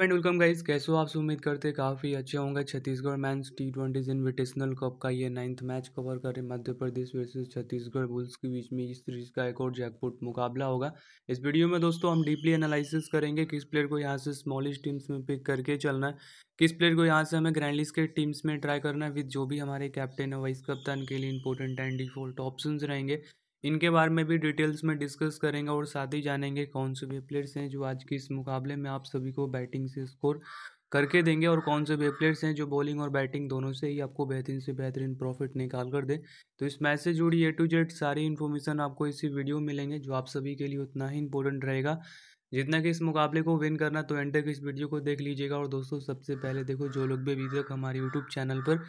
and welcome guys कैसे हो आप उम्मीद करते काफ़ी अच्छे होंगे Chhattisgarh men's T twenty invitational cup का ये नाइन्थ मैच कवर करें मध्य प्रदेश वर्सेस छत्तीसगढ़ बुल्स के बीच में इस सीरीज का एक और जैकपुट मुकाबला होगा इस वीडियो में दोस्तों हम डीपली एनालिसिस करेंगे किस प्लेयर को यहाँ से स्मॉलेस्ट टीम्स में पिक करके चलना है किस प्लेयर को यहाँ से हमें ग्रैंडलिस्ट के टीम्स में ट्राई करना है विद जो भी हमारे कैप्टन है वाइस कप्तान के लिए इंपॉर्टेंट एंड डिफॉल्ट ऑप्शन रहेंगे इनके बारे में भी डिटेल्स में डिस्कस करेंगे और साथ ही जानेंगे कौन से वे प्लेयर्स हैं जो आज के इस मुकाबले में आप सभी को बैटिंग से स्कोर करके देंगे और कौन से वे प्लेयर्स हैं जो बॉलिंग और बैटिंग दोनों से ही आपको बेहतरीन से बेहतरीन प्रॉफिट निकाल कर दें तो इस मैच से जुड़ी ए टू जेड सारी इन्फॉर्मेशन आपको इसी वीडियो मिलेंगे जो आप सभी के लिए उतना ही इंपॉर्टेंट रहेगा जितना कि इस मुकाबले को विन करना तो एंड तक इस वीडियो को देख लीजिएगा और दोस्तों सबसे पहले देखो जो लोग भी अभी तक हमारे यूट्यूब चैनल पर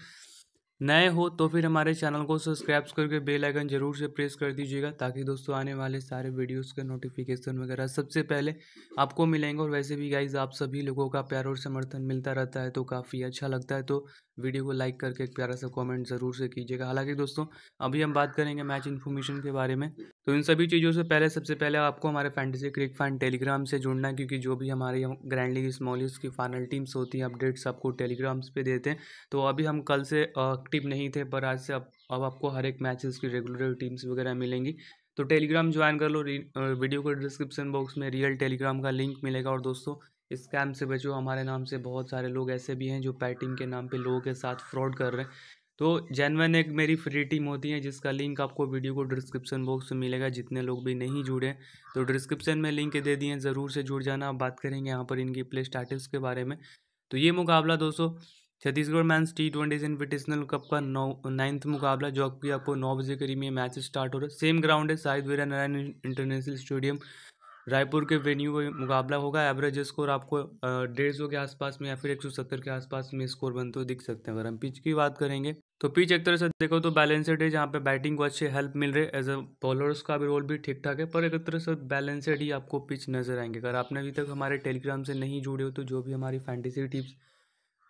नए हो तो फिर हमारे चैनल को सब्सक्राइब करके बेल आइकन जरूर से प्रेस कर दीजिएगा ताकि दोस्तों आने वाले सारे वीडियोस का नोटिफिकेशन वगैरह सबसे पहले आपको मिलेंगे और वैसे भी गाइज आप सभी लोगों का प्यार और समर्थन मिलता रहता है तो काफ़ी अच्छा लगता है तो वीडियो को लाइक करके एक प्यारा सा कमेंट ज़रूर से कीजिएगा हालांकि दोस्तों अभी हम बात करेंगे मैच इन्फॉर्मेशन के बारे में तो इन सभी चीज़ों से पहले सबसे पहले आपको हमारे फैंटेसी क्रिक फैन टेलीग्राम से जुड़ना है क्योंकि जो भी हमारे ग्रैंड लीग स्मॉलिस्ट की फाइनल टीम्स होती हैं अपडेट्स आपको टेलीग्राम्स पे देते हैं तो अभी हम कल से एक्टिव नहीं थे पर आज से अब अब आपको हर एक मैचेस की रेगुलर टीम्स वगैरह मिलेंगी तो टेलीग्राम ज्वाइन कर लो वीडियो के डिस्क्रिप्शन बॉक्स में रियल टेलीग्राम का लिंक मिलेगा और दोस्तों इस स्कैम से बचो हमारे नाम से बहुत सारे लोग ऐसे भी हैं जो पैटिंग के नाम पर लोगों के साथ फ्रॉड कर रहे हैं तो जेनवन एक मेरी फ्री टीम होती है जिसका लिंक आपको वीडियो को डिस्क्रिप्शन बॉक्स में मिलेगा जितने लोग भी नहीं जुड़े तो डिस्क्रिप्शन में लिंक दे दिए ज़रूर से जुड़ जाना आप बात करेंगे यहाँ पर इनकी प्ले स्टार्टिव्स के बारे में तो ये मुकाबला दोस्तों Chhattisgarh men's T twenty invitational cup का नौ नाइन्थ मुकाबला जो कि आपको नौ बजे करीब ये मैच स्टार्ट हो रहा है सेम ग्राउंड है शाहिद वीरा नारायण इंटरनेशनल स्टेडियम रायपुर के वेन्यू में मुकाबला होगा एवरेज स्कोर आपको डेढ़ सौ के आसपास में या फिर एक सौ सत्तर के आसपास में स्कोर बनते हुए दिख सकते हैं अगर हम पिच की बात करेंगे तो पिच एक तरह से देखो तो बैलेंसेड है जहाँ पे बैटिंग को अच्छे हेल्प मिल रहे एज अ बॉलर्स का भी रोल भी ठीक ठाक है पर एक तरह से बैलेंसेड ही आपको पिच नजर आएंगे अगर आपने अभी तक हमारे टेलीग्राम से नहीं जुड़े हो तो जो भी हमारी फैंटेसी टिप्स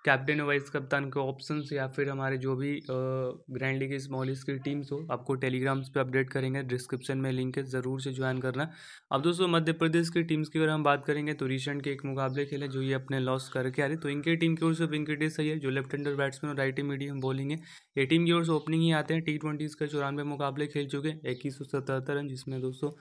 कैप्टन वाइस कप्तान के ऑप्शन या फिर हमारे जो भी ग्रैंड लीग स्मॉल की टीम्स हो आपको टेलीग्राम्स पे अपडेट करेंगे डिस्क्रिप्शन में लिंक है ज़रूर से ज्वाइन करना अब दोस्तों मध्य प्रदेश की टीम्स की अगर हम बात करेंगे तो रिसेंट के एक मुकाबले खेले जो ये अपने लॉस करके आ रही तो इनके टीम की ओर से वेंकटेश सही है जो लेफ्ट हैंडर बैट्समैन और राइट मीडियम बॉलिंग है ये टीम की ओर से ओपनिंग ही आते हैं टी ट्वेंटीज़ के चौरानवे मुकाबले खेल चुके हैं इक्कीस सौ सतहत्तर रन जिसमें दोस्तों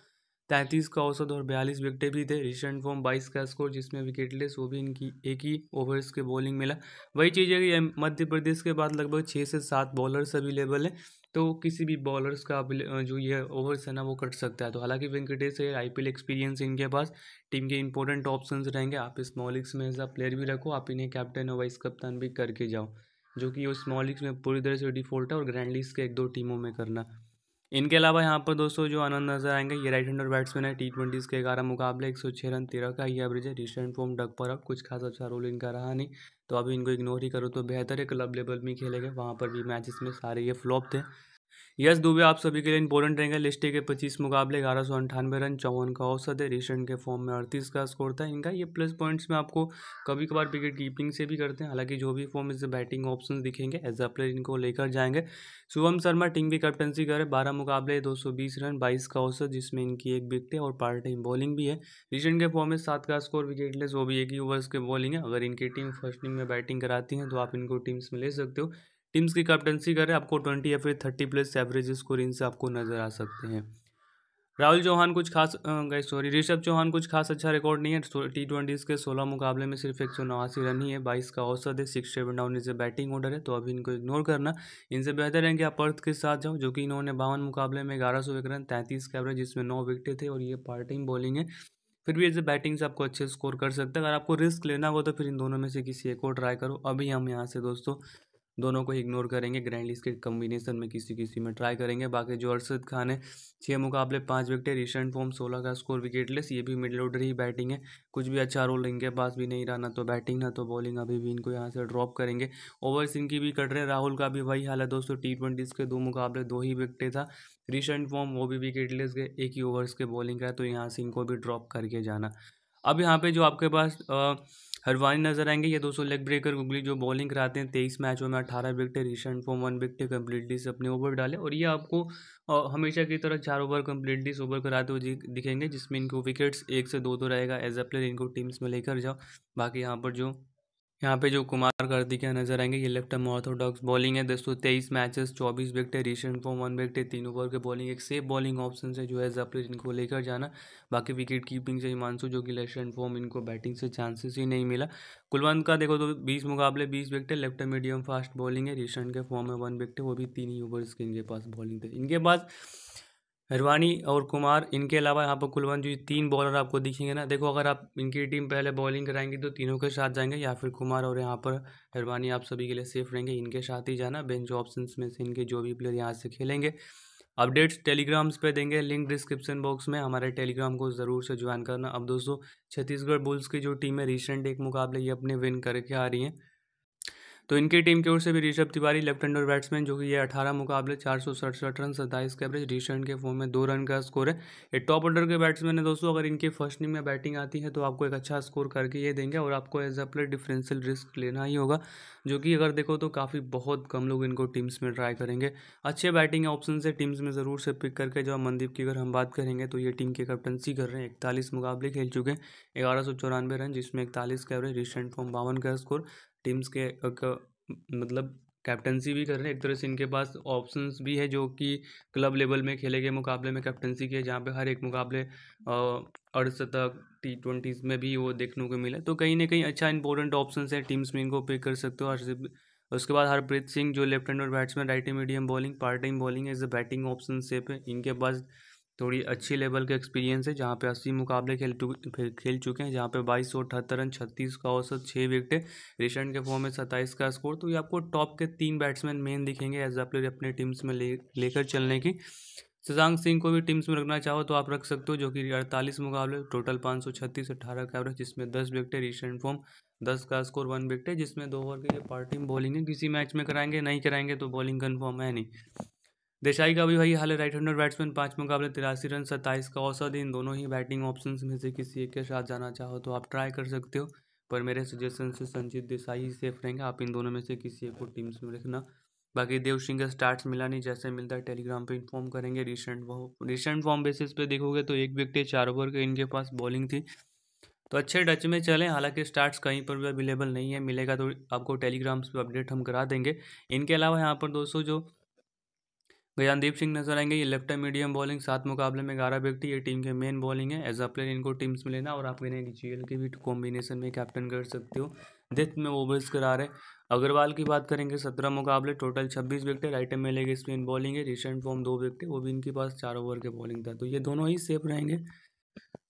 तैंतीस का औसत और बयालीस विकेटें भी थे रिसेंट फॉर्म बाईस का स्कोर जिसमें विकेटलेस वो भी इनकी एक ही ओवर्स के बॉलिंग मिला वही चीज़ है कि मध्य प्रदेश के बाद लगभग छः से सात बॉलर्स अवेलेबल हैं तो किसी भी बॉलर्स का जो ये ओवर्स है ना वो कट सकता है तो हालांकि वेंकटेश है आई एक्सपीरियंस इनके पास टीम के इंपॉर्टेंट ऑप्शन रहेंगे आप स्मॉल लिग्स में एज अ प्लेयर भी रखो आप इन्हें कैप्टन और वाइस कप्तान भी करके जाओ जो कि वो स्मॉल लिग्स में पूरी तरह से डिफॉल्ट है और ग्रैंड लीग्स के एक दो टीमों में करना इनके अलावा यहाँ पर दोस्तों जो आनंद नजर आएंगे ये राइट हैंडर बैट्समैन है टी ट्वेंटीज़ के ग्यारह मुकाबले एक सौ छह रन तेरह का ही एवरेज है रिसेंट फॉर्म डग पर अब कुछ खास अच्छा रोल इनका रहा नहीं तो अभी इनको इग्नोर ही करो तो बेहतर है क्लब लेवल में खेलेंगे वहाँ पर भी मैच इसमें सारे ये फ्लॉप थे यश दुबे आप सभी के लिए इंपॉर्टेंट रहेंगे लिस्टे के 25 मुकाबले ग्यारह सौ अंठानवे रन चौवन का औसत है रिसेंट के फॉर्म में अड़तीस का स्कोर था इनका ये प्लस पॉइंट्स में आपको कभी कभार विकेट कीपिंग से भी करते हैं हालांकि जो भी फॉर्म इससे बैटिंग ऑप्शन दिखेंगे एज अ प्लेयर इनको लेकर जाएंगे शुभम शर्मा टीम की कैप्टनसी करे बारह मुकाबले दो सौ बीस रन बाईस का औसत जिसमें इनकी एक है और पार्ट टाइम बॉलिंग भी है रिसेंट के फॉर्म में सात का स्कोर लेस वो भी एक ही ओवर्स के बॉलिंग है अगर इनकी टीम फर्स्ट इनिंग में बैटिंग कराती है तो आप इनको टीम्स में ले सकते हो टीम्स की कैप्टनसी करें आपको ट्वेंटी या फिर थर्टी प्लस एवरेज स्कोर इनसे आपको नज़र आ सकते हैं राहुल चौहान कुछ खास गए सॉरी ऋषभ चौहान कुछ खास अच्छा रिकॉर्ड नहीं है टी ट्वेंटीज़ के सोलह मुकाबले में सिर्फ एक सौ नवासी रन ही है बाईस का औसत है सिक्स सेवन डाउन इनसे बैटिंग ऑर्डर है तो अभी इनको इग्नोर करना इनसे बेहतर है कि आप पर्थ के साथ जाओ जो कि इन्होंने बावन मुकाबले में ग्यारह सौ एक रन तैंतीस के एवरेज जिसमें नौ विकेट थे और ये पार्ट टाइम बॉलिंग है फिर भी इसे बैटिंग से आपको अच्छे स्कोर कर सकते हैं अगर आपको रिस्क लेना हो तो फिर इन दोनों में से किसी एक को ट्राई करो अभी हम यहाँ से दोस्तों दोनों को इग्नोर करेंगे ग्रैंड लीज के कम्बिनेशन में किसी किसी में ट्राई करेंगे बाकी जो अरशद खान है छः मुकाबले पाँच विकेट रिसेंट फॉर्म सोलह का स्कोर विकेटलेस ये भी मिडल ऑर्डर ही बैटिंग है कुछ भी अच्छा रोल इनके पास भी नहीं रहा ना तो बैटिंग ना तो बॉलिंग अभी भी इनको यहाँ से ड्रॉप करेंगे ओवर्स इनकी भी कट रहे हैं राहुल का भी वही हाल है दोस्तों टी ट्वेंटीज़ के दो मुकाबले दो ही विकटे था रिसेंट फॉर्म वो भी विकेटलेस गए एक ही ओवर्स के बॉलिंग का तो यहाँ से इनको भी ड्रॉप करके जाना अब यहाँ पे जो आपके पास आ, हरवानी नजर आएंगे ये सौ लेग ब्रेकर गुगली जो बॉलिंग कराते हैं तेईस मैचों में अठारह wicket recent form one wicket completely से अपने ओवर डाले और ये आपको हमेशा की तरह चार ओवर से ओवर कराते हुए दिखेंगे जिसमें इनको विकेट्स एक से दो दो तो रहेगा एज अ प्लेयर इनको टीम्स में लेकर जाओ बाकी यहाँ पर जो यहाँ पे जो कुमार कार्तिकिया नजर आएंगे ये लेफ्ट हम ऑर्थोडॉक्स बॉलिंग है दोस्तों तेईस मैचेस चौबीस wicket recent form one wicket तीन ओवर के बॉलिंग एक सेफ बॉलिंग ऑप्शन से जो है जफर इनको लेकर जाना बाकी विकेट कीपिंग से हिमांशु जो कि लेफ्ट फॉर्म इनको बैटिंग से चांसेस ही नहीं मिला कुलवंत का देखो तो बीस मुकाबले बीस wicket left medium fast bowling है रिसेंट के फॉर्म में वन विकेट वो भी तीन ही ओवर इनके पास बॉलिंग थे इनके पास हरवानी और कुमार इनके अलावा यहाँ पर कुलवंत जो तीन बॉलर आपको दिखेंगे ना देखो अगर आप इनकी टीम पहले बॉलिंग कराएंगे तो तीनों के साथ जाएंगे या फिर कुमार और यहाँ पर हरवानी आप सभी के लिए सेफ रहेंगे इनके साथ ही जाना बेंच ऑप्शन में से इनके जो भी प्लेयर यहाँ से खेलेंगे अपडेट्स टेलीग्राम्स पे देंगे लिंक डिस्क्रिप्शन बॉक्स में हमारे टेलीग्राम को ज़रूर से ज्वाइन करना अब दोस्तों छत्तीसगढ़ बुल्स की जो टीम है रिसेंट एक मुकाबले ये अपने विन करके आ रही हैं तो इनकी टीम की ओर से भी Rishabh Tiwari left hander batsman जो कि ये अठारह मुकाबले चार सौ सड़सठ रन सत्ताईस के एवरेज रिसेंट के फॉर्म में दो रन का स्कोर है ये टॉप ऑर्डर के बैट्समैन है दोस्तों अगर इनकी फर्स्ट इनिंग में बैटिंग आती है तो आपको एक अच्छा स्कोर करके ये देंगे और आपको as a player differential risk लेना ही होगा जो कि अगर देखो तो काफ़ी बहुत कम लोग इनको टीम्स में ट्राई करेंगे अच्छे बैटिंग ऑप्शन से टीम्स में ज़रूर से पिक करके जब मनदीप की अगर हम बात करेंगे तो ये टीम की कैप्टनसी कर रहे हैं इकतालीस मुकाबले खेल चुके हैं ग्यारह सौ चौरानवे रन जिसमें इकतालीस का एवरेज रिसेंट फॉर्म बावन का स्कोर टीम्स के मतलब कैप्टनसी भी कर रहे हैं एक तरह से इनके पास ऑप्शंस भी है जो कि क्लब लेवल में खेले गए मुकाबले में कैप्टनसी के जहाँ पे हर एक मुकाबले अड़सतक टी ट्वेंटीज़ में भी वो देखने को मिला तो कहीं ना कहीं अच्छा इंपॉर्टेंट ऑप्शन है टीम्स में इनको पे कर सकते हो हर्षिप उसके बाद हरप्रीत सिंह जो लेफ्ट हैंड और batsman right medium bowling part time bowling as a batting option से है इनके पास थोड़ी अच्छी लेवल का एक्सपीरियंस है जहाँ पे अस्सी मुकाबले खेल खेल चुके हैं जहाँ पे बाईस सौ अठहत्तर रन छत्तीस का औसत छः विकेट रिसेंट के फॉर्म में सत्ताईस का स्कोर तो ये आपको टॉप के तीन बैट्समैन मेन दिखेंगे एज अ प्लेयर अपने टीम्स में ले लेकर चलने की शशांक सिंह को भी टीम्स में रखना चाहो तो आप रख सकते हो जो कि अड़तालीस मुकाबले टोटल पाँच सौ छत्तीस अठारह का एवरेज जिसमें दस विकेट रिसेंट फॉर्म दस का स्कोर वन विकेट है जिसमें दो ओवर के लिए पार्टी बॉलिंग है किसी मैच में कराएंगे नहीं कराएंगे तो बॉलिंग कन्फर्म है नहीं देसाई का भी भाई हाल राइट हैंडर बैट्समैन पाँच मुकाबले तिरासी रन सत्ताईस का औसत इन दोनों ही बैटिंग ऑप्शन में से किसी एक के साथ जाना चाहो तो आप ट्राई कर सकते हो पर मेरे सजेशन से संजीत देसाई ही सेफ रहेंगे आप इन दोनों में से किसी एक को टीम्स में रखना बाकी देव सिंह का स्टार्ट मिला नहीं जैसे मिलता है टेलीग्राम पे इन्फॉर्म करेंगे रिसेंट रिसेंट फॉर्म बेसिस पे देखोगे तो एक विकेट चार ओवर के इनके पास बॉलिंग थी तो अच्छे टच में चलें हालांकि स्टार्ट्स कहीं पर भी अवेलेबल नहीं है मिलेगा तो आपको टेलीग्राम्स पे अपडेट हम करा देंगे इनके अलावा यहाँ पर दोस्तों जो गयानदीप सिंह नजर आएंगे ये लेफ्ट हैंड मीडियम बॉलिंग सात मुकाबले में ग्यारह व्यक्ति ये टीम के मेन बॉलिंग है एज अ प्लेयर इनको टीम्स में लेना और आप इन्हें जी के भी कॉम्बिनेशन में कैप्टन कर सकते हो डेथ में वो बेस करा रहे अग्रवाल की बात करेंगे सत्रह मुकाबले टोटल छब्बीस विकेट राइट में लेंगे स्पिन बॉलिंग है रिसेंट फॉर्म दो विकेट वो भी इनके पास चार ओवर के बॉलिंग था तो ये दोनों ही सेफ रहेंगे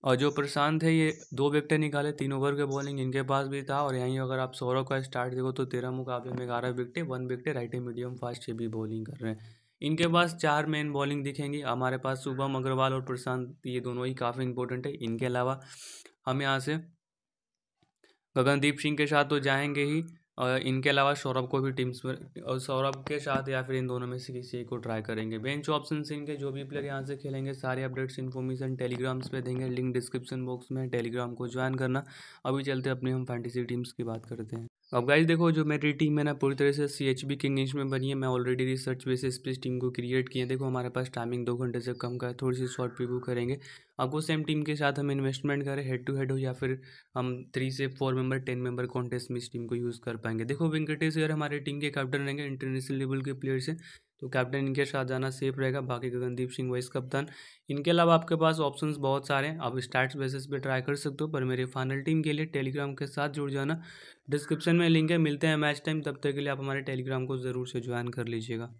और जो प्रशांत है ये दो विकटे निकाले तीन ओवर के बॉलिंग इनके पास भी था और यहीं अगर आप सौरभ का स्टार्ट देखो तो तेरह मुकाबले में ग्यारह wicket one wicket right medium fast ये भी बॉलिंग कर रहे हैं इनके पास चार मेन बॉलिंग दिखेंगी हमारे पास शुभम अग्रवाल और प्रशांत ये दोनों ही काफ़ी इंपॉर्टेंट है इनके अलावा हम यहाँ से गगनदीप सिंह के साथ तो जाएंगे ही और इनके अलावा सौरभ को भी टीम्स पर और सौरभ के साथ या फिर इन दोनों में से किसी को ट्राई करेंगे बेंच ऑप्शन से इनके जो भी प्लेयर यहाँ से खेलेंगे सारे अपडेट्स इन्फॉर्मेशन टेलीग्राम्स पे देंगे लिंक डिस्क्रिप्शन बॉक्स में टेलीग्राम को ज्वाइन करना अभी चलते अपनी हम फैंटेसी टीम्स की बात करते हैं अब गाइस देखो जो मेरी टीम है ना पूरी तरह से C H B king English में बनी है मैं ऑलरेडी रिसर्च बेसिस पे इस टीम को क्रिएट किया देखो हमारे पास टाइमिंग दो घंटे से कम का है थोड़ी सी शॉर्ट प्रीव्यू करेंगे अब वो सेम टीम के साथ हम इन्वेस्टमेंट करें हेड टू हेड हो या फिर हम थ्री से four member ten member contest में इस टीम को यूज़ कर पाएंगे देखो वेंकटेश यार हमारे टीम के कैप्टन रहेंगे इंटरनेशनल लेवल के प्लेयर्स हैं तो कैप्टन इनके साथ जाना सेफ रहेगा बाकी गगनदीप सिंह वाइस कप्तान इनके अलावा आपके पास ऑप्शंस बहुत सारे हैं आप स्टार्ट बेसिस पे ट्राई कर सकते हो पर मेरे फाइनल टीम के लिए टेलीग्राम के साथ जुड़ जाना डिस्क्रिप्शन में लिंक है मिलते हैं मैच टाइम तब तक के लिए आप हमारे टेलीग्राम को ज़रूर से ज्वाइन कर लीजिएगा